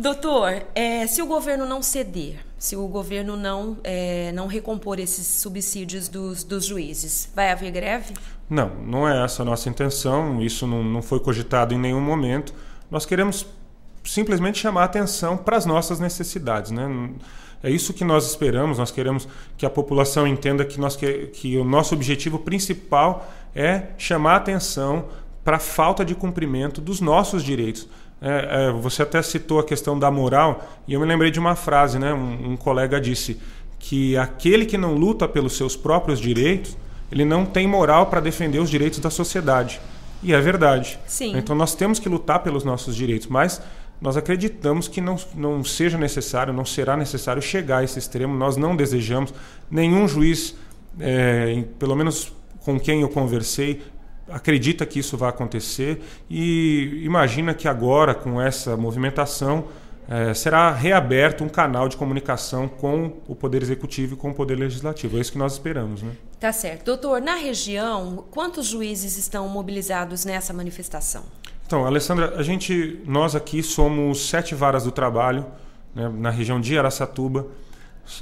Doutor, é, se o governo não ceder, se o governo não, é, não recompor esses subsídios dos, dos juízes, vai haver greve? Não, não é essa a nossa intenção, isso não, não foi cogitado em nenhum momento. Nós queremos simplesmente chamar atenção para as nossas necessidades. Né? É isso que nós esperamos, nós queremos que a população entenda que, nós que, que o nosso objetivo principal é chamar atenção para a falta de cumprimento dos nossos direitos. É, é, você até citou a questão da moral e eu me lembrei de uma frase, né? Um, um, colega disse que aquele que não luta pelos seus próprios direitos, ele não tem moral para defender os direitos da sociedade. E é verdade. Sim. Então nós temos que lutar pelos nossos direitos, mas nós acreditamos que não, não seja necessário, não será necessário chegar a esse extremo. Nós não desejamos nenhum juiz, é, pelo menos com quem eu conversei, acredita que isso vai acontecer e imagina que agora, com essa movimentação, é, será reaberto um canal de comunicação com o Poder Executivo e com o Poder Legislativo. É isso que nós esperamos. Né? Tá certo. Doutor, na região, quantos juízes estão mobilizados nessa manifestação? Então, Alessandra, a gente, nós aqui somos sete varas do trabalho né, na região de Araçatuba.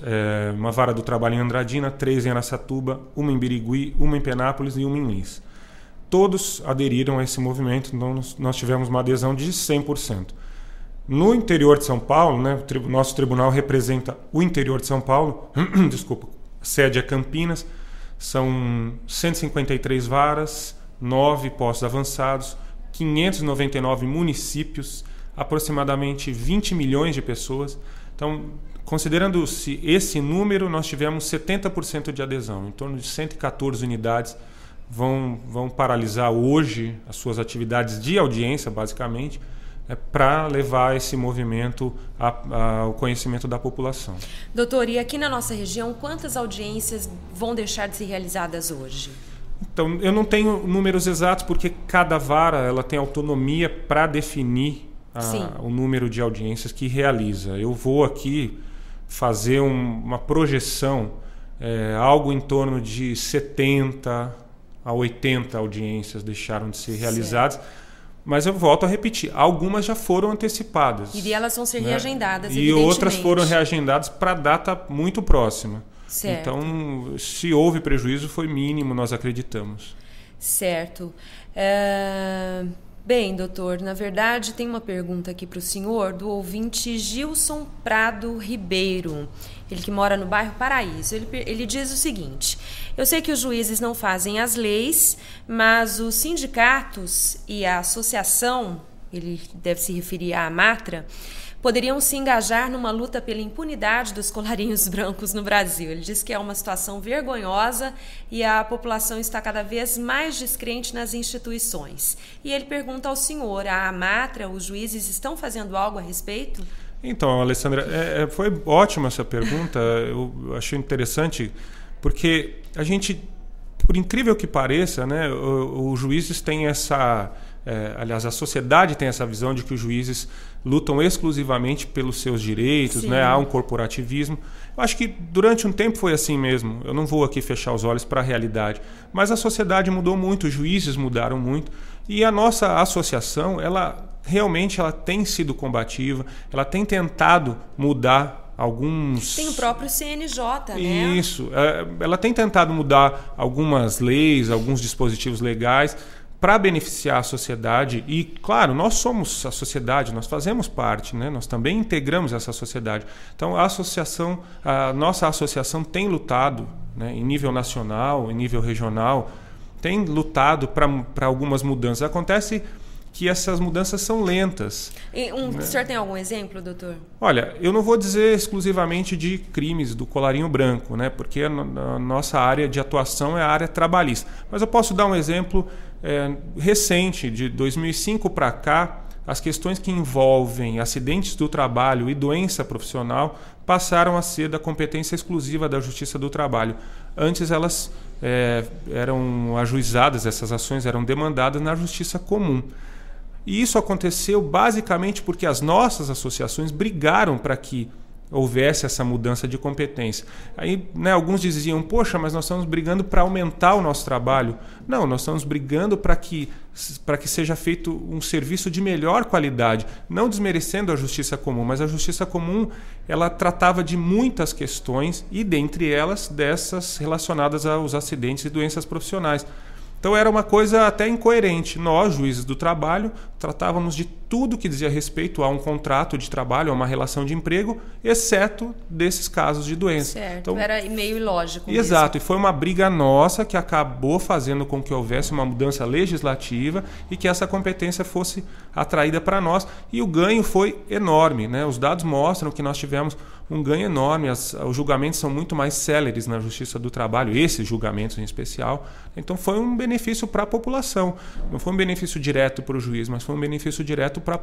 É, uma vara do trabalho em Andradina, três em Araçatuba, uma em Birigui, uma em Penápolis e uma em Lins todos aderiram a esse movimento, então nós tivemos uma adesão de 100%. No interior de São Paulo, né, o nosso tribunal representa o interior de São Paulo, desculpa, sede é Campinas, são 153 varas, 9 postos avançados, 599 municípios, aproximadamente 20 milhões de pessoas. Então, considerando-se esse número, nós tivemos 70% de adesão, em torno de 114 unidades vão, vão paralisar hoje as suas atividades de audiência, basicamente, é né, para levar esse movimento a, a, ao conhecimento da população. Doutor, e aqui na nossa região, quantas audiências vão deixar de ser realizadas hoje? Então, eu não tenho números exatos porque cada vara ela tem autonomia para definir a, o número de audiências que realiza. Eu vou aqui fazer um, uma projeção, é, algo em torno de 70 a 80 audiências deixaram de ser realizadas. Certo. Mas eu volto a repetir, algumas já foram antecipadas. E elas vão ser né? reagendadas, E outras foram reagendadas para data muito próxima. Certo. Então, se houve prejuízo, foi mínimo, nós acreditamos. Certo. Eh, bem, doutor, na verdade tem uma pergunta aqui para o senhor do ouvinte Gilson Prado Ribeiro ele que mora no bairro Paraíso. Ele, ele diz o seguinte: Eu sei que os juízes não fazem as leis, mas os sindicatos e a associação, ele deve se referir à Matra, poderiam se engajar numa luta pela impunidade dos colarinhos brancos no Brasil. Ele diz que é uma situação vergonhosa e a população está cada vez mais descrente nas instituições. E ele pergunta ao senhor: a Amatra, os juízes estão fazendo algo a respeito? Então, Alessandra, é, é, foi ótima essa pergunta. Eu achei interessante porque a gente, por incrível que pareça, né, os juízes têm essa é, aliás, a sociedade tem essa visão de que os juízes lutam exclusivamente pelos seus direitos, né? há um corporativismo. Eu acho que durante um tempo foi assim mesmo. Eu não vou aqui fechar os olhos para a realidade, mas a sociedade mudou muito, os juízes mudaram muito e a nossa associação, ela realmente ela tem sido combativa, ela tem tentado mudar alguns. Tem o próprio CNJ, né? Isso. É, ela tem tentado mudar algumas leis, alguns dispositivos legais, para beneficiar a sociedade e claro nós somos a sociedade nós fazemos parte né nós também integramos essa sociedade então a associação a nossa associação tem lutado né, em nível nacional em nível regional tem lutado para algumas mudanças acontece que essas mudanças são lentas. E um, né? O senhor tem algum exemplo, doutor? Olha, eu não vou dizer exclusivamente de crimes do colarinho branco, né? porque a, a nossa área de atuação é a área trabalhista. Mas eu posso dar um exemplo é, recente, de 2005 para cá, as questões que envolvem acidentes do trabalho e doença profissional passaram a ser da competência exclusiva da Justiça do Trabalho. Antes elas é, eram ajuizadas, essas ações eram demandadas na Justiça Comum. E isso aconteceu basicamente porque as nossas associações brigaram para que houvesse essa mudança de competência. Aí, né, alguns diziam: "Poxa, mas nós estamos brigando para aumentar o nosso trabalho". Não, nós estamos brigando para que para que seja feito um serviço de melhor qualidade, não desmerecendo a justiça comum, mas a justiça comum, ela tratava de muitas questões e dentre elas dessas relacionadas aos acidentes e doenças profissionais. Então era uma coisa até incoerente. Nós, juízes do trabalho, tratávamos de tudo que dizia respeito a um contrato de trabalho, a uma relação de emprego, exceto desses casos de doença. Certo, então, era meio ilógico. Exato, mesmo. e foi uma briga nossa que acabou fazendo com que houvesse uma mudança legislativa e que essa competência fosse atraída para nós. E o ganho foi enorme, né? Os dados mostram que nós tivemos um ganho enorme, As, os julgamentos são muito mais céleres na Justiça do Trabalho, esses julgamentos em especial. Então foi um benefício para a população, não foi um benefício direto para o juiz, mas foi um benefício direto para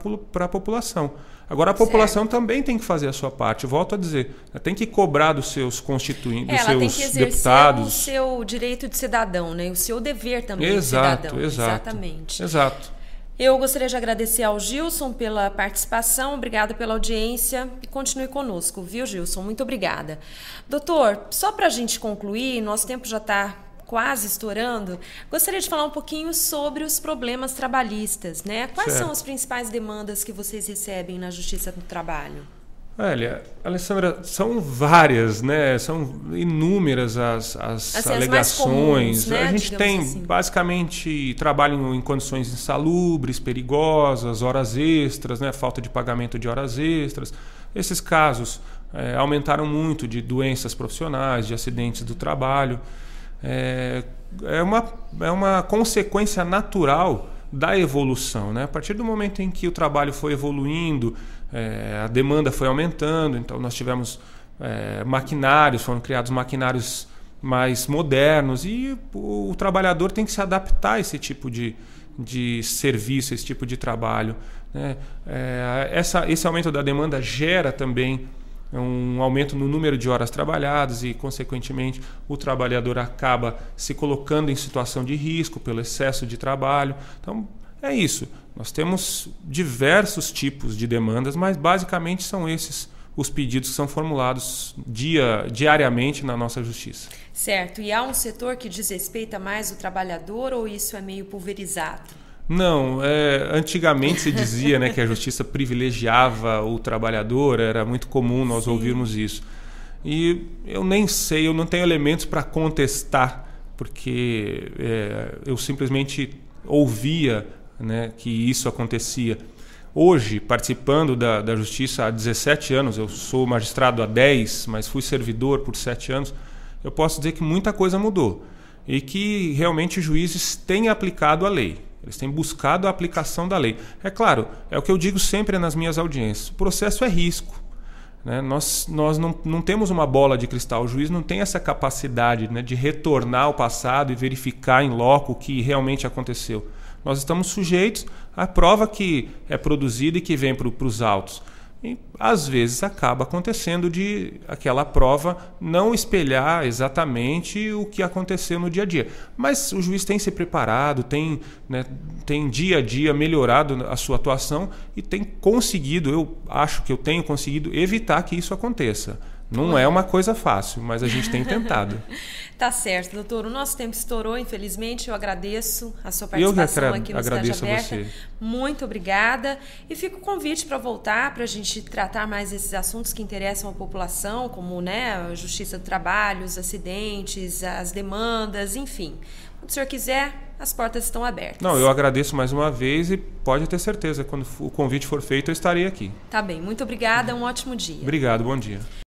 a população. Agora, a população certo. também tem que fazer a sua parte. Volto a dizer, ela tem que cobrar dos seus constituintes, é, dos ela seus tem que deputados. o seu direito de cidadão, né? o seu dever também exato, de cidadão. Exato, Exatamente. Exato. Eu gostaria de agradecer ao Gilson pela participação, obrigado pela audiência e continue conosco, viu, Gilson? Muito obrigada. Doutor, só para a gente concluir, nosso tempo já está quase estourando, gostaria de falar um pouquinho sobre os problemas trabalhistas, né? Quais certo. são as principais demandas que vocês recebem na Justiça do Trabalho? Olha, Alessandra, são várias, né? São inúmeras as, as assim, alegações. As comuns, né? A gente Digamos tem assim. basicamente trabalho em condições insalubres, perigosas, horas extras, né? Falta de pagamento de horas extras. Esses casos é, aumentaram muito de doenças profissionais, de acidentes do trabalho é, é, uma, é uma consequência natural da evolução. Né? A partir do momento em que o trabalho foi evoluindo, é, a demanda foi aumentando, então nós tivemos é, maquinários, foram criados maquinários mais modernos e o, o, trabalhador tem que se adaptar a esse tipo de, de serviço, esse tipo de trabalho. Né? É, essa, esse aumento da demanda gera também é um aumento no número de horas trabalhadas e, consequentemente, o trabalhador acaba se colocando em situação de risco pelo excesso de trabalho. Então, é isso. Nós temos diversos tipos de demandas, mas basicamente são esses os pedidos que são formulados dia, diariamente na nossa justiça. Certo. E há um setor que desrespeita mais o trabalhador ou isso é meio pulverizado? Não, é, antigamente se dizia né, que a justiça privilegiava o trabalhador, era muito comum nós Sim. ouvirmos isso. E eu nem sei, eu não tenho elementos para contestar, porque é, eu simplesmente ouvia né, que isso acontecia. Hoje, participando da, da justiça há 17 anos, eu sou magistrado há 10, mas fui servidor por 7 anos, eu posso dizer que muita coisa mudou e que realmente juízes têm aplicado a lei. Eles têm buscado a aplicação da lei. É claro, é o que eu digo sempre nas minhas audiências: o processo é risco. Né? Nós, nós não, não temos uma bola de cristal, o juiz não tem essa capacidade né, de retornar ao passado e verificar em loco o que realmente aconteceu. Nós estamos sujeitos à prova que é produzida e que vem para os autos. E às vezes acaba acontecendo de aquela prova não espelhar exatamente o que aconteceu no dia a dia. Mas o juiz tem se preparado, tem, né, tem dia a dia melhorado a sua atuação e tem conseguido, eu acho que eu tenho conseguido evitar que isso aconteça. Não é uma coisa fácil, mas a gente tem tentado. tá certo, doutor. O nosso tempo estourou, infelizmente. Eu agradeço a sua participação eu aqui no agradeço Aberta. Você. Muito obrigada. E fica o convite para voltar, para a gente tratar mais esses assuntos que interessam à população, como né, a justiça do trabalho, os acidentes, as demandas, enfim. Quando o senhor quiser, as portas estão abertas. Não, eu agradeço mais uma vez e pode ter certeza, quando o convite for feito, eu estarei aqui. Tá bem, muito obrigada, um ótimo dia. Obrigado, bom dia.